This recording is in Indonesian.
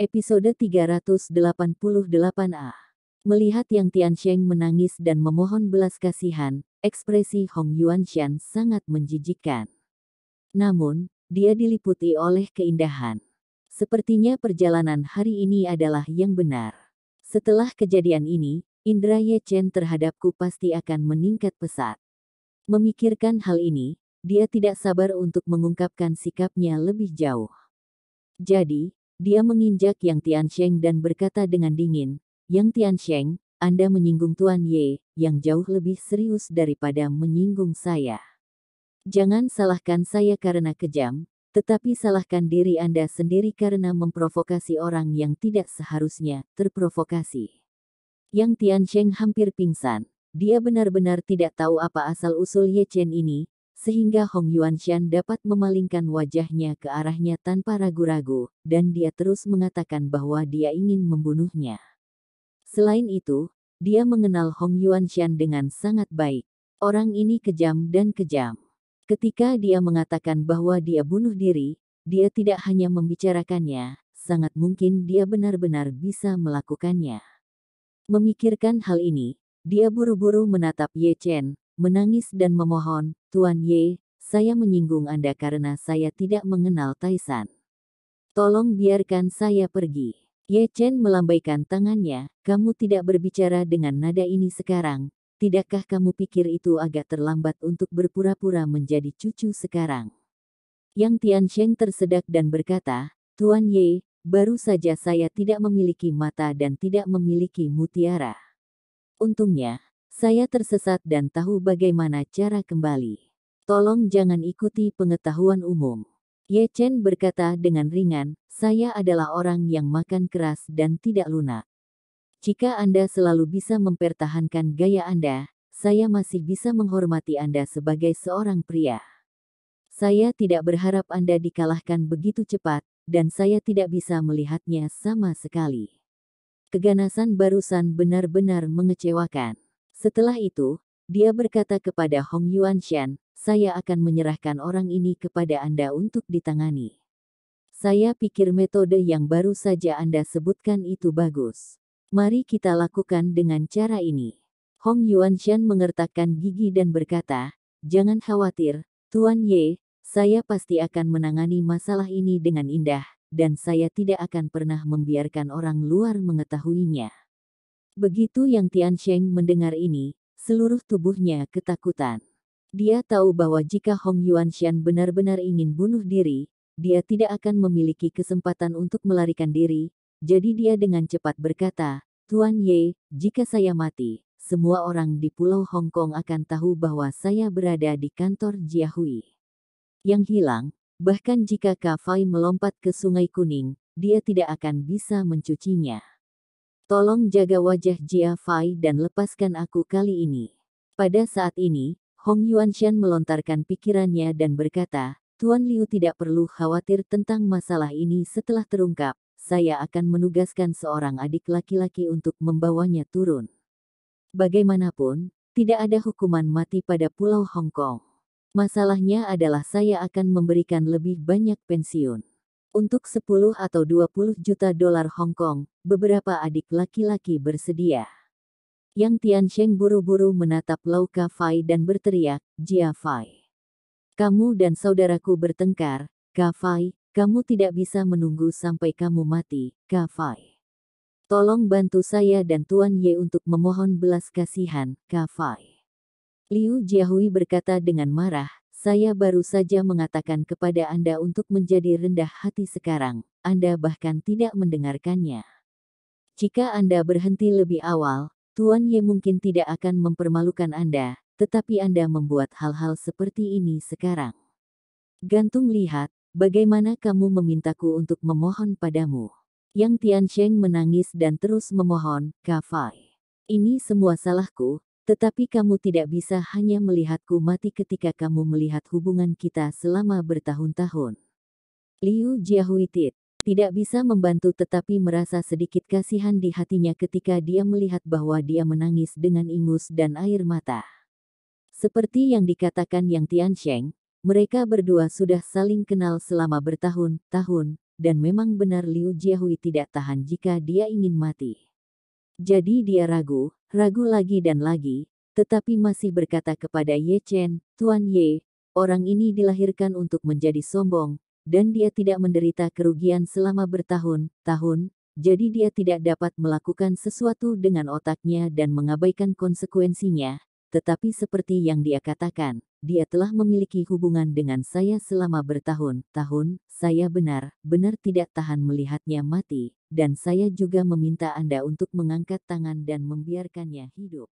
Episode 388A. Melihat yang Tian Sheng menangis dan memohon belas kasihan, ekspresi Hong Yuan Yuanshan sangat menjijikkan. Namun, dia diliputi oleh keindahan. Sepertinya perjalanan hari ini adalah yang benar. Setelah kejadian ini, indra Ye Chen terhadapku pasti akan meningkat pesat. Memikirkan hal ini, dia tidak sabar untuk mengungkapkan sikapnya lebih jauh. Jadi, dia menginjak Yang Tian Sheng dan berkata dengan dingin, Yang Tian Sheng, Anda menyinggung Tuan Ye, yang jauh lebih serius daripada menyinggung saya. Jangan salahkan saya karena kejam, tetapi salahkan diri Anda sendiri karena memprovokasi orang yang tidak seharusnya terprovokasi. Yang Tian Sheng hampir pingsan. Dia benar-benar tidak tahu apa asal-usul Ye Chen ini, sehingga Hong Yuan Shan dapat memalingkan wajahnya ke arahnya tanpa ragu-ragu, dan dia terus mengatakan bahwa dia ingin membunuhnya. Selain itu, dia mengenal Hong Yuan Shan dengan sangat baik. Orang ini kejam dan kejam. Ketika dia mengatakan bahwa dia bunuh diri, dia tidak hanya membicarakannya, sangat mungkin dia benar-benar bisa melakukannya. Memikirkan hal ini, dia buru-buru menatap Ye Chen, menangis dan memohon, Tuan Ye, saya menyinggung Anda karena saya tidak mengenal Taisan. Tolong biarkan saya pergi. Ye Chen melambaikan tangannya, kamu tidak berbicara dengan nada ini sekarang, tidakkah kamu pikir itu agak terlambat untuk berpura-pura menjadi cucu sekarang? Yang Tian Sheng tersedak dan berkata, Tuan Ye, baru saja saya tidak memiliki mata dan tidak memiliki mutiara. Untungnya, saya tersesat dan tahu bagaimana cara kembali. Tolong jangan ikuti pengetahuan umum. Ye Chen berkata dengan ringan, saya adalah orang yang makan keras dan tidak lunak. Jika Anda selalu bisa mempertahankan gaya Anda, saya masih bisa menghormati Anda sebagai seorang pria. Saya tidak berharap Anda dikalahkan begitu cepat, dan saya tidak bisa melihatnya sama sekali. Keganasan barusan benar-benar mengecewakan. Setelah itu, dia berkata kepada Hong Yuan Shan, saya akan menyerahkan orang ini kepada Anda untuk ditangani. Saya pikir metode yang baru saja Anda sebutkan itu bagus. Mari kita lakukan dengan cara ini. Hong Yuan Shan mengertakkan gigi dan berkata, Jangan khawatir, Tuan Ye, saya pasti akan menangani masalah ini dengan indah, dan saya tidak akan pernah membiarkan orang luar mengetahuinya. Begitu yang Tian Sheng mendengar ini, seluruh tubuhnya ketakutan. Dia tahu bahwa jika Hong Yuan Xian benar-benar ingin bunuh diri, dia tidak akan memiliki kesempatan untuk melarikan diri, jadi dia dengan cepat berkata, Tuan Ye, jika saya mati, semua orang di Pulau Hong Kong akan tahu bahwa saya berada di kantor Jiahui. Yang hilang, bahkan jika Kafai melompat ke Sungai Kuning, dia tidak akan bisa mencucinya. Tolong jaga wajah Jia Fai dan lepaskan aku kali ini. Pada saat ini, Hong Yuanshan melontarkan pikirannya dan berkata, Tuan Liu tidak perlu khawatir tentang masalah ini setelah terungkap, saya akan menugaskan seorang adik laki-laki untuk membawanya turun. Bagaimanapun, tidak ada hukuman mati pada pulau Hong Kong. Masalahnya adalah saya akan memberikan lebih banyak pensiun. Untuk 10 atau 20 juta dolar Hong Kong, beberapa adik laki-laki bersedia. Yang Tian Sheng buru-buru menatap Lau Ka Fai dan berteriak, Jia Fai. Kamu dan saudaraku bertengkar, Ka Fai, kamu tidak bisa menunggu sampai kamu mati, Ka Fai. Tolong bantu saya dan Tuan Ye untuk memohon belas kasihan, Ka Fai. Liu Jiahui berkata dengan marah, saya baru saja mengatakan kepada Anda untuk menjadi rendah hati sekarang, Anda bahkan tidak mendengarkannya. Jika Anda berhenti lebih awal, Tuan Ye mungkin tidak akan mempermalukan Anda, tetapi Anda membuat hal-hal seperti ini sekarang. Gantung lihat, bagaimana kamu memintaku untuk memohon padamu. Yang Tian Sheng menangis dan terus memohon, Kafai. Ini semua salahku, tetapi kamu tidak bisa hanya melihatku mati ketika kamu melihat hubungan kita selama bertahun-tahun. Liu Jiahuitit tidak bisa membantu tetapi merasa sedikit kasihan di hatinya ketika dia melihat bahwa dia menangis dengan ingus dan air mata. Seperti yang dikatakan Yang Tiansheng, mereka berdua sudah saling kenal selama bertahun-tahun, dan memang benar Liu Jiahui tidak tahan jika dia ingin mati. Jadi dia ragu, ragu lagi dan lagi, tetapi masih berkata kepada Ye Chen, Tuan Ye, orang ini dilahirkan untuk menjadi sombong, dan dia tidak menderita kerugian selama bertahun-tahun, jadi dia tidak dapat melakukan sesuatu dengan otaknya dan mengabaikan konsekuensinya. Tetapi seperti yang dia katakan, dia telah memiliki hubungan dengan saya selama bertahun-tahun, saya benar-benar tidak tahan melihatnya mati, dan saya juga meminta Anda untuk mengangkat tangan dan membiarkannya hidup.